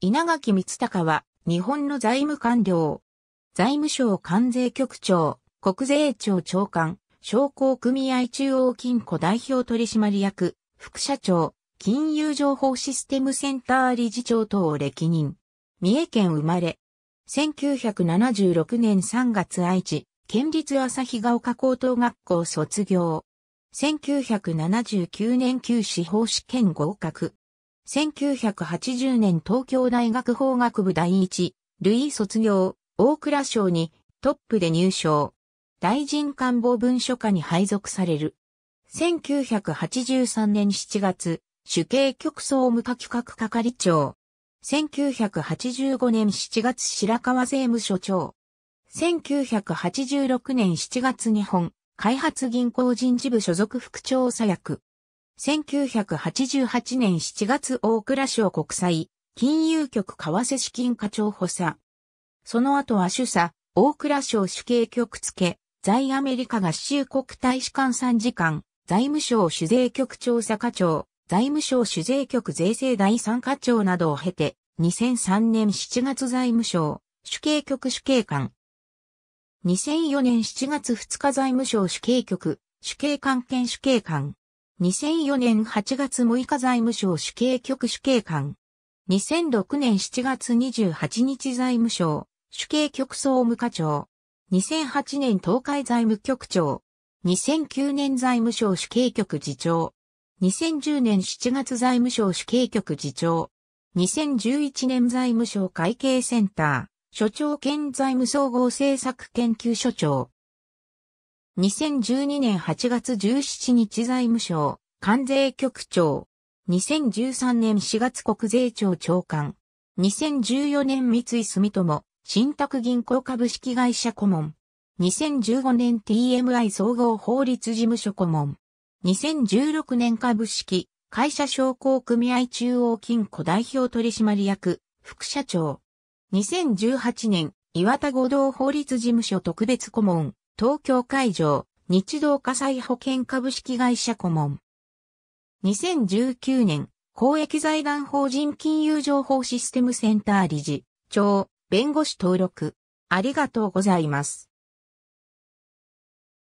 稲垣光隆は、日本の財務官僚。財務省関税局長、国税庁長官、商工組合中央金庫代表取締役、副社長、金融情報システムセンター理事長等を歴任。三重県生まれ。1976年3月愛知、県立旭が丘高等学校卒業。1979年旧司法試験合格。1980年東京大学法学部第一、類卒業、大蔵省にトップで入省。大臣官房文書課に配属される。1983年7月、主計局総務課企画係長。1985年7月白川税務署長。1986年7月日本開発銀行人事部所属副調査役。1988年7月大倉省国際金融局為替資金課長補佐。その後は主査、大倉省主計局付、在アメリカ合衆国大使館参事官、財務省主税局調査課長、財務省主税局税制第三課長などを経て、2003年7月財務省、主計局主計官。2004年7月2日財務省主計局、主計官兼主計官。2004年8月6日財務省主計局主計官。2006年7月28日財務省主計局総務課長。2008年東海財務局長。2009年財務省主計局次長。2010年7月財務省主計局次長。2011年財務省会計センター。所長兼財務総合政策研究所長。2012年8月17日財務省、関税局長。2013年4月国税庁長官。2014年三井住友、信託銀行株式会社顧問。2015年 TMI 総合法律事務所顧問。2016年株式、会社商工組合中央金庫代表取締役、副社長。2018年、岩田合同法律事務所特別顧問。東京海上、日動火災保険株式会社顧問。2019年、公益財団法人金融情報システムセンター理事、長、弁護士登録。ありがとうございます。